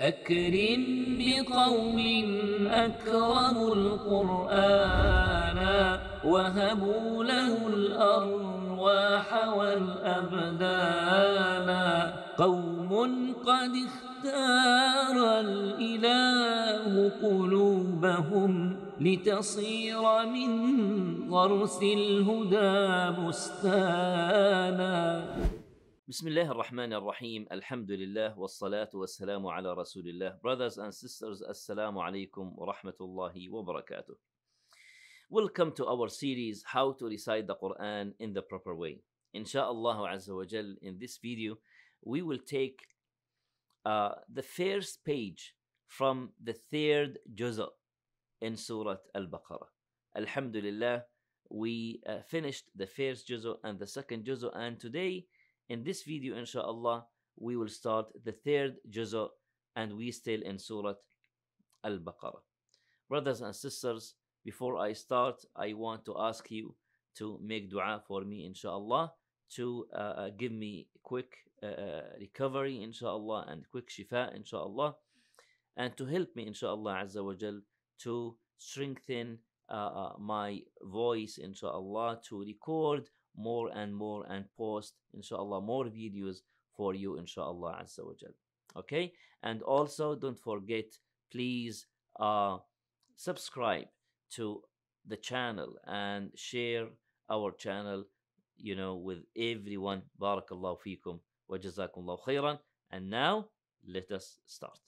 أكرم بقوم أكرموا القرآن وهبوا له الأرواح والأبدان قوم قد اختار الإله قلوبهم لتصير من غرس الهدى بستانا بسم الله الرحمن الرحيم الحمد لله والصلاة والسلام على رسول الله Brothers and sisters, السلام عليكم ورحمة الله وبركاته Welcome to our series How to Recite the Quran in the Proper Way Insha'Allah Azza عز وجل. in this video we will take uh, the first page from the third juz in Surah Al-Baqarah Alhamdulillah we uh, finished the first juz and the second juz, and today in this video, inshallah, we will start the third juzo and we still in Surah Al-Baqarah. Brothers and sisters, before I start, I want to ask you to make dua for me, inshallah, to uh, uh give me quick uh, uh, recovery, inshallah, and quick shifa, inshallah, and to help me, inshallah, azza wa jal, to strengthen uh, uh my voice, inshallah, to record more and more and post inshallah more videos for you inshallah azza wa jal okay and also don't forget please uh subscribe to the channel and share our channel you know with everyone barakallahu fikum wa jazakumullahu khairan and now let us start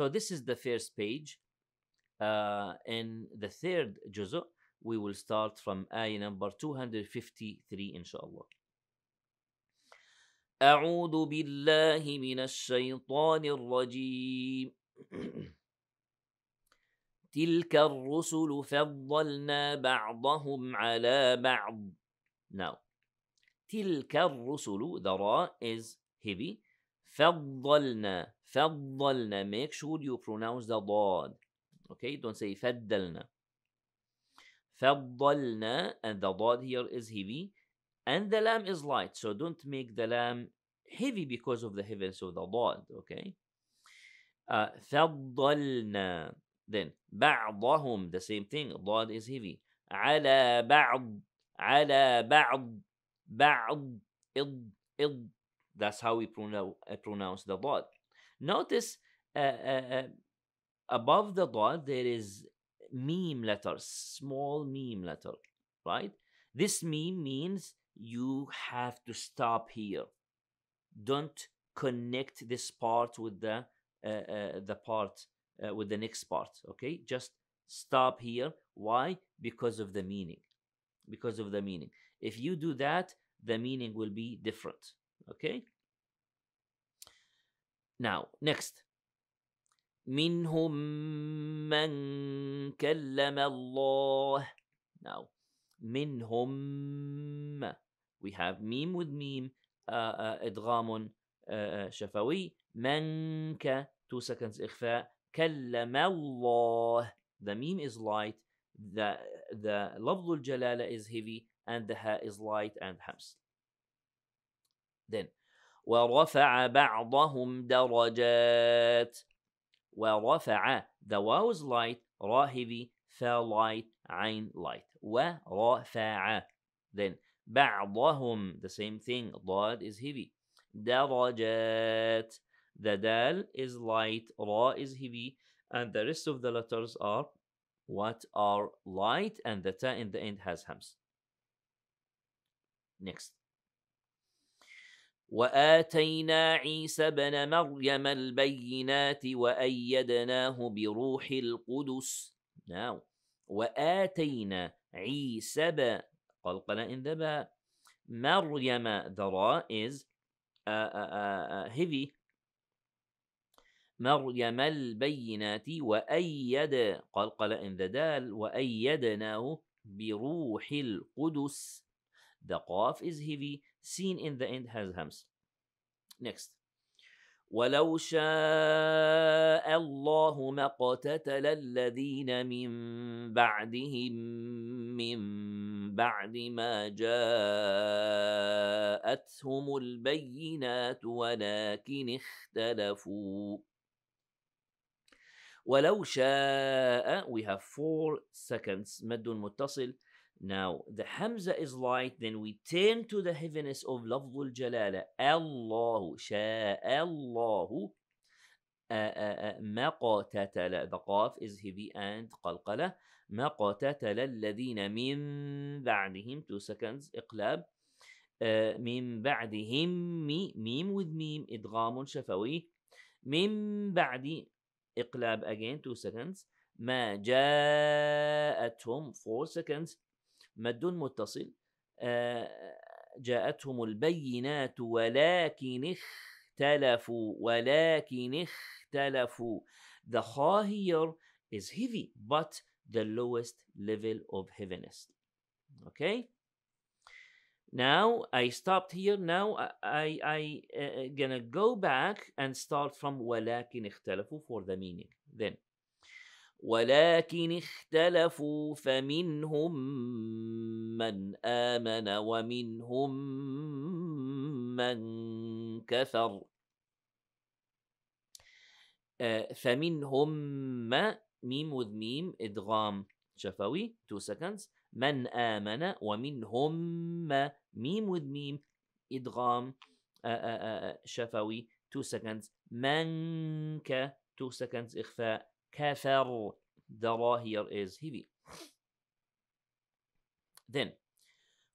so this is the first page uh, in the third juz'ah we will start from ayah آية number 253 إن شاء الله أعوذ بالله من الشيطان الرجيم تلك الرسل فضلنا بعضهم على بعض now تلك الرسل the ra is heavy فضلنا فضلنا make sure you pronounce the ضاد okay don't say فدلنا فضلنا and the dot here is heavy and the lamb is light so don't make the lamb heavy because of the heaviness of the dot okay uh, فضلنا then بعضهم the same thing dot is heavy على بعض على بعض بعض إض إض that's how we pronounce, uh, pronounce the dot notice uh, uh, uh, above the dot there is meme letter, small meme letter, right? This meme means you have to stop here. Don't connect this part with the uh, uh, the part uh, with the next part. Okay, just stop here. Why? Because of the meaning. Because of the meaning. If you do that, the meaning will be different. Okay. Now, next. منهم من كلم الله now منهم we have ميم with ميم uh, uh, إدغام uh, شفوي منك two seconds إخفاء كلم الله the meme is light the the لفظ الجلالة is heavy and the ha is light and hams then ورفع بعضهم درجات ورفع the wow is light راهبي ثا light عين light ورافع then بعضهم the same thing ضاد is heavy درجات the dal is light ra is heavy and the rest of the letters are what are light and the ta in the end has hams next واتينا عيسى بن مريم البينات وايدناه بروح القدس now واتينا عيسى قلقنا ان ذبا مريم دراء is a, uh, uh, uh, heavy مريم البينات وأيد قلقل إن ذا دال وأيدناه بروح القدس The قاف is heavy. Seen in the end has hams. Next. ولو شاء الله ما اقتتل الذين من بعدهم من بعد ما جاءتهم البينات ولكن اختلفوا ولو شاء we have four seconds مد متصل Now, the Hamza is light, then we turn to the heaviness of Lafzul Jalala. Allahu, Allahu. Maqatatala, the qaf is heavy and qalqala. Maqatatala, ladina من ba'dihim, two seconds إقلاب ba'dihim, mi, mim with mim, إدغام shafawi. من ba'di, iqlab again two seconds ما جاءتهم four seconds مد متصل جاءتهم البينات ولكن اختلفوا ولكن اختلفوا the kha here is heavy but the lowest level of heaviness okay now i stopped here now i i uh, gonna go back and start from ولكن اختلفوا for the meaning then ولكن اختلفوا فمنهم من امن ومنهم من كفر آه، فمنهم ما ميم وذ ميم ادغام شفوي تو seconds من امن ومنهم ما ميم وذ ميم ادغام آه، آه، شفوي تو seconds من ك 2 seconds اخفاء كثر درا هير از هيفي ذن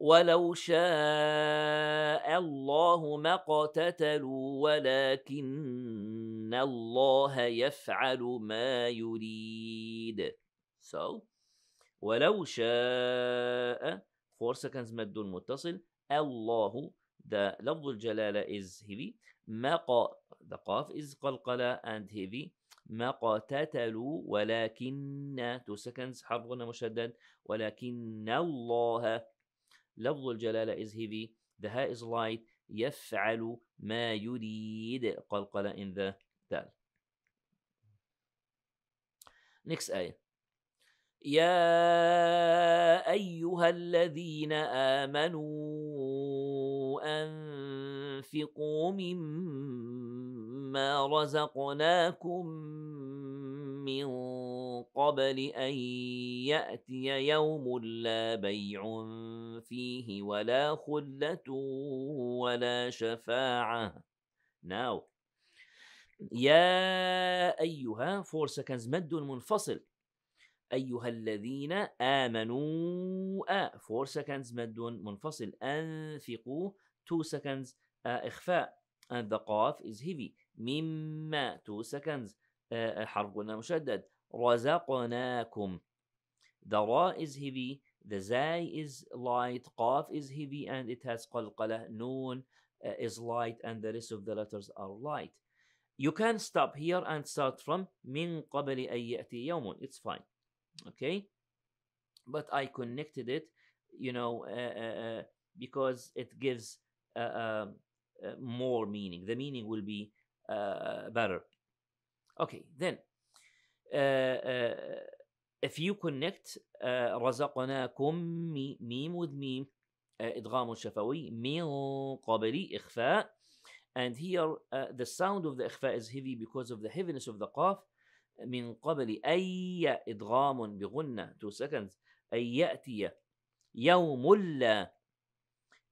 ولو شاء الله ما قتتلوا ولكن الله يفعل ما يريد so ولو شاء four seconds مد متصل الله the لفظ الجلالة is heavy ما ق the قاف is قلقلة and heavy ما قتتلوا ولكن تو seconds حرف غنى مشدد ولكن الله لفظ الجلالة is heavy the ha is light يفعل ما يريد قلقلة in the tail next آية يا أيها الذين آمنوا أن تنفقوا مما رزقناكم من قبل أن يأتي يوم لا بيع فيه ولا خلة ولا شفاعة now يا أيها فور seconds مد منفصل أيها الذين آمنوا آ آه، 4 seconds مد منفصل أنفقوا 2 seconds إخفاء and the قاف is heavy مما two seconds حرف قلنا مشدد رزقناكم the را is heavy the زاي is light قاف is heavy and it has قلقلة نون is light and the rest of the letters are light you can stop here and start from من قبل أن يأتي يوم it's fine okay but I connected it you know uh, uh, because it gives uh, uh, more meaning. The meaning will be uh, better. Okay, then Uh, uh, if you connect رزقناكم uh, ميم with ميم إدغام شفوي من قبل إخفاء and here uh, the sound of the إخفاء is heavy because of the heaviness of the قاف من قبل أي إدغام بغنة two seconds أن يأتي يوم لا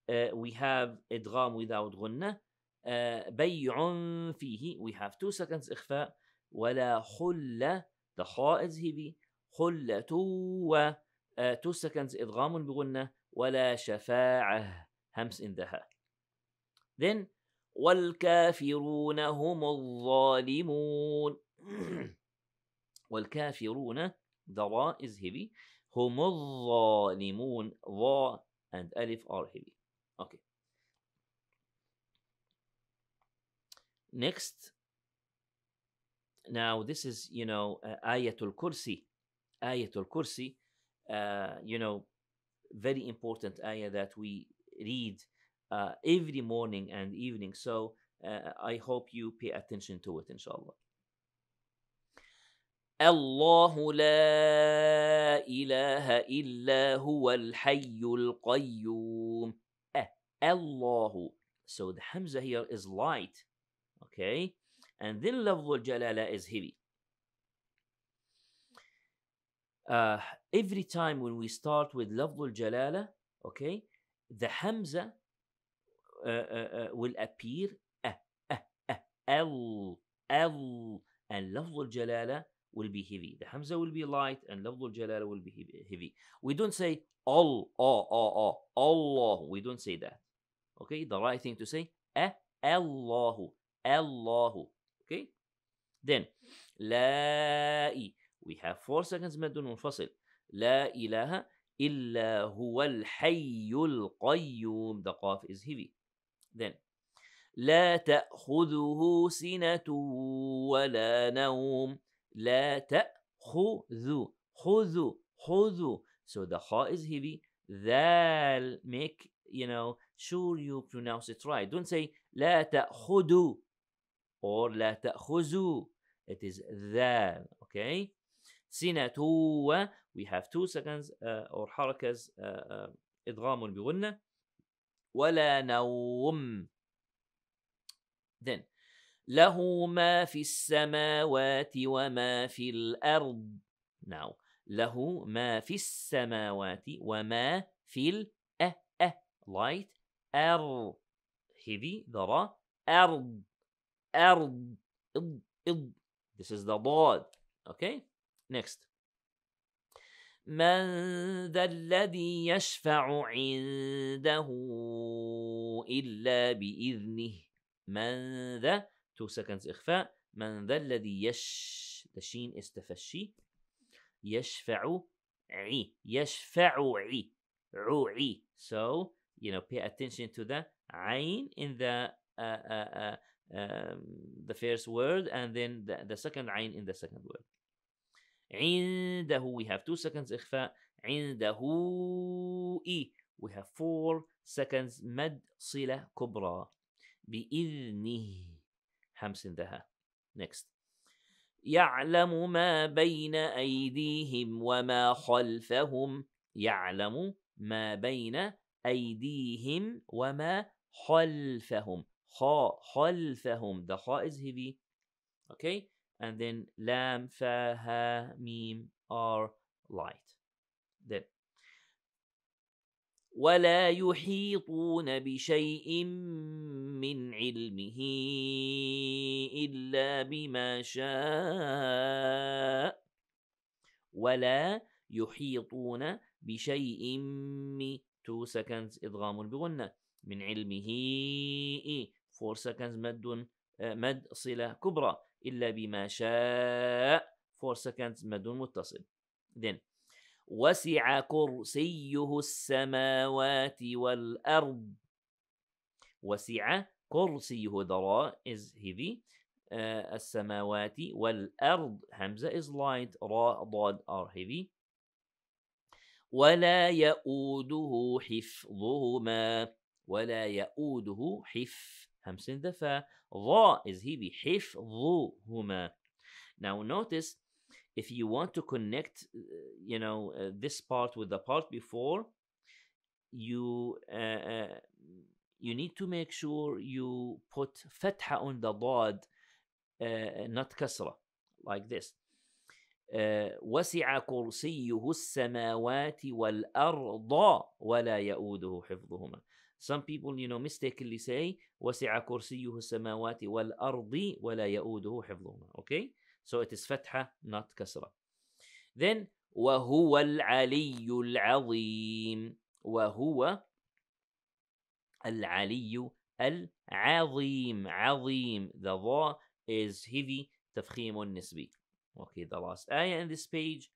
Uh, we have إدغام without غنة uh, بيع فيه we have two seconds إخفاء ولا خلة the خاء is heavy خلة و uh, two seconds إدغام بغنة ولا شفاعة همس انتهى then والكافرون هم الظالمون والكافرون the را is heavy هم الظالمون ظا and alif are heavy Okay. Next, now this is, you know, uh, Ayatul Kursi. Ayatul Kursi, uh, you know, very important ayah that we read uh, every morning and evening. So uh, I hope you pay attention to it, inshallah. الله لا إله إلا هو الحي القيوم Allahu. So the Hamza here is light, okay? And then Lafzul Jalala is heavy. Uh, every time when we start with Lafzul Jalala, okay, the Hamza uh, uh, uh will appear al, eh, eh, eh, al, and Lafzul Jalala will be heavy. The Hamza will be light and Lafzul Jalala will be heavy. We don't say all, all, all, all, Allah. We don't say that. Okay, the right thing to say, eh, Allahu, Allahu. Okay, then la We have four seconds مد منفصل. لا إله إلا هو الحي Qayyum. The qaf is heavy. Then لا تأخذه سنة ولا نوم. لا تأخذ خذ خذ. So the kha is heavy. Thal make you know sure you pronounce it right. Don't say لا تأخذوا or لا تأخذوا. It is the, okay? سنة و we have two seconds uh, or حركز uh, uh, إدغام بغنة ولا نوم. Then له ما في السماوات وما في الأرض. Now له ما في السماوات وما في ال أه أه light أر هذي ذرة أرض أرض إض إض This is the ضاد Okay Next من ذا الذي يشفع عنده إلا بإذنه من ذا two seconds إخفاء من ذا الذي يش تشين استفشي يشفع عي يشفع عي عي so you know pay attention to the عين in the uh, uh, uh, the first word and then the, the second عين in the second word عنده we have two seconds إخفاء عنده إي we have four seconds مد صلة كبرى بإذنه همس ذها next يعلم ما بين أيديهم وما خلفهم يعلم ما بين أيديهم وما خلفهم خاء خلفهم ده خاء is heavy okay and then لام فا ها ميم are light then ولا يحيطون بشيء من علمه إلا بما شاء ولا يحيطون بشيء 2 seconds إدغام بغنة من علمه 4 seconds مد آه، مد صلة كبرى إلا بما شاء فور seconds مد متصل then وسع كرسيه السماوات والأرض وسع كرسيه the is heavy uh, السماوات والأرض همزة is light را ضاد are heavy ولا يؤوده حفظهما ولا يؤوده حف همسين دفا ضا is heavy حفظهما now notice if you want to connect you know uh, this part with the part before you uh, uh, you need to make sure you put فتحة on the ضاد uh, not kasra like this آه، وسع كرسيه السماوات والأرض ولا يؤوده حفظهما Some people, you know, mistakenly say وسع كرسيه السماوات والأرض ولا يؤوده حفظهما Okay? So it is فتحة not كسرة Then وهو العلي العظيم وهو العلي العظيم عظيم The ضاء is heavy تفخيم نسبي Okay, the last ayah in this page.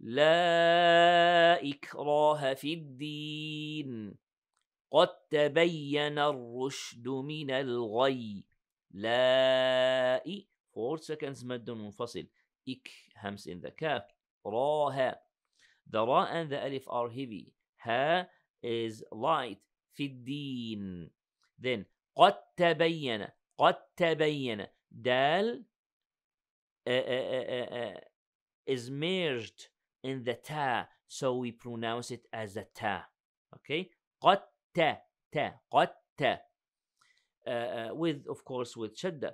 لا إكراه في الدين قد تبين الرشد من الغي لا إ 4 seconds مد منفصل إك همس in the cap راه The را and the ألف are heavy ها is light في الدين then قد تبين قد تبين دال uh, eh, is eh, eh, merged in the ta, so we pronounce it as a ta. Okay, qatta, ta, qatta. Uh, uh, with of course with shadda.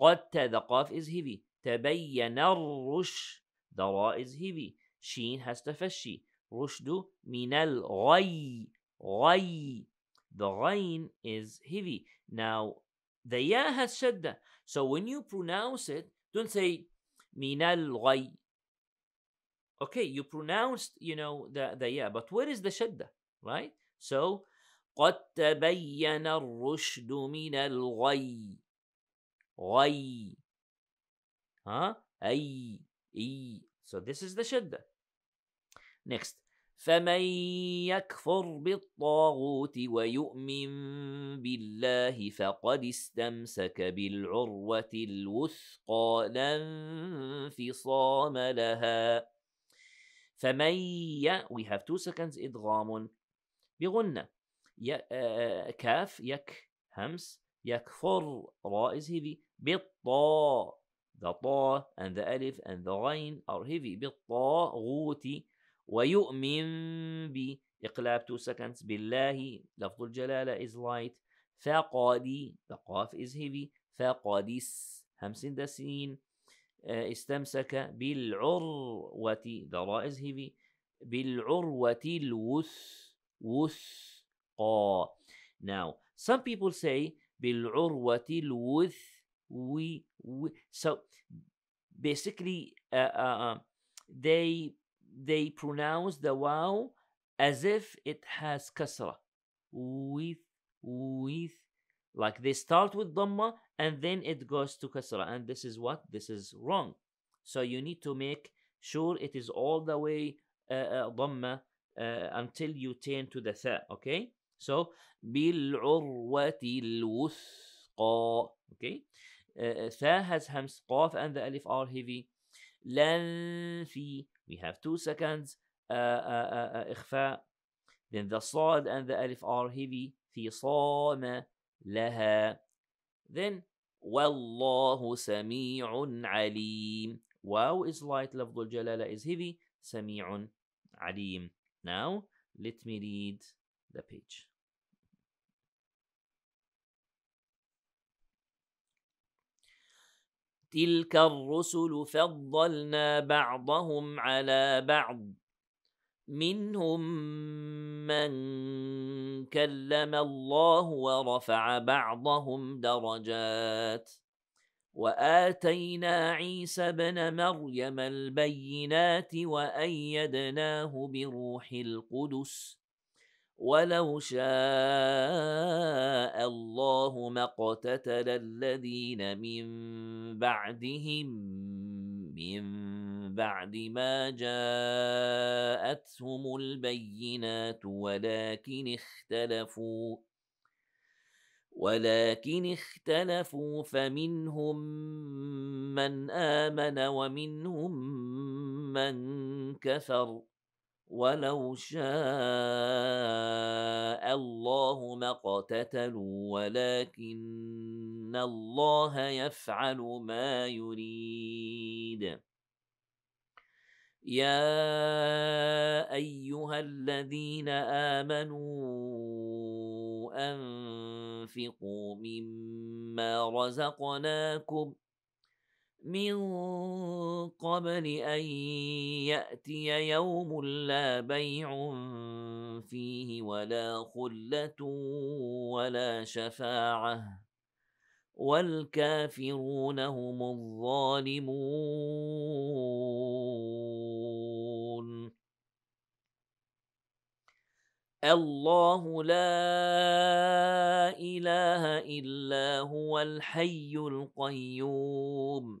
Qatta the qaf is heavy. Tabayyana rush the ra is heavy. Sheen has tafashi. Rushdu minal ghay ghay. The ghain is heavy. Now the ya has shadda. So when you pronounce it, Don't say minal Okay, you pronounced, you know, the, the yeah, but where is the shadda, right? So, قد تبين الرشد من الغي غي ها أي إي so this is the shadda next فمن يكفر بالطاغوت ويؤمن بالله فقد استمسك بالعروه الوثقى لا انفصام لها فمن ي... we have two seconds ادغام بغنه ي... آه... كاف يك همس يكفر را is heavy بالطا the طا and the ألف and the غين are heavy بالطاغوت ويؤمن بي اقلاب تو seconds بالله لفظ الجلالة is light فقادي فقاف is heavy فقاديس همس دسين آه، استمسك بالعروة the is heavy بالعروة الوث وثقى now some people say بالعروة الوث we, we so basically uh, uh, they they pronounce the wow as if it has kasra with with like they start with dhamma and then it goes to kasra and this is what this is wrong so you need to make sure it is all the way uh, uh, dhamma uh, until you turn to the tha okay so بالعروة الوثقى okay uh, uh tha has hams qaf and the alif are heavy لن we have two seconds uh, uh, uh, إخفاء then the صاد and the ألف are heavy في صام لها then والله سميع عليم واو is light لفظ الجلالة is heavy سميع عليم now let me read the page تلك الرسل فضلنا بعضهم على بعض منهم من كلم الله ورفع بعضهم درجات واتينا عيسى ابن مريم البينات وايدناه بروح القدس ولو شاء الله ما اقتتل الذين من بعدهم من بعد ما جاءتهم البينات ولكن اختلفوا ولكن اختلفوا فمنهم من آمن ومنهم من كفر ولو شاء الله ما اقتتلوا ولكن الله يفعل ما يريد يا ايها الذين امنوا انفقوا مما رزقناكم من قبل أن يأتي يوم لا بيع فيه ولا خلة ولا شفاعة والكافرون هم الظالمون الله لا إله إلا هو الحي القيوم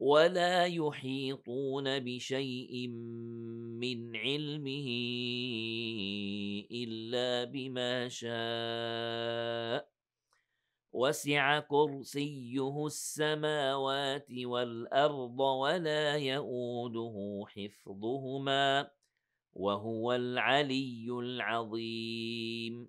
ولا يحيطون بشيء من علمه الا بما شاء وسع كرسيه السماوات والارض ولا يئوده حفظهما وهو العلي العظيم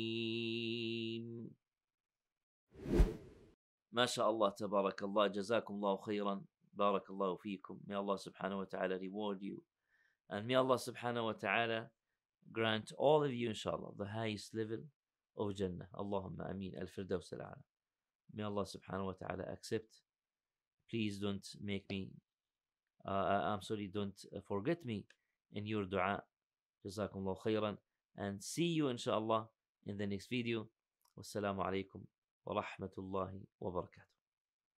ما شاء الله تبارك الله جزاكم الله خيرا بارك الله فيكم may Allah subhanahu wa ta'ala reward you and may Allah subhanahu wa ta'ala grant all of you inshallah the highest level of Jannah Allahumma آمين al-firdaus may Allah subhanahu wa ta'ala accept please don't make me uh, uh I'm sorry don't uh, forget me in your dua جزاكم الله خيرا and see you inshallah in the next video wassalamu عليكم ورحمة الله وبركاته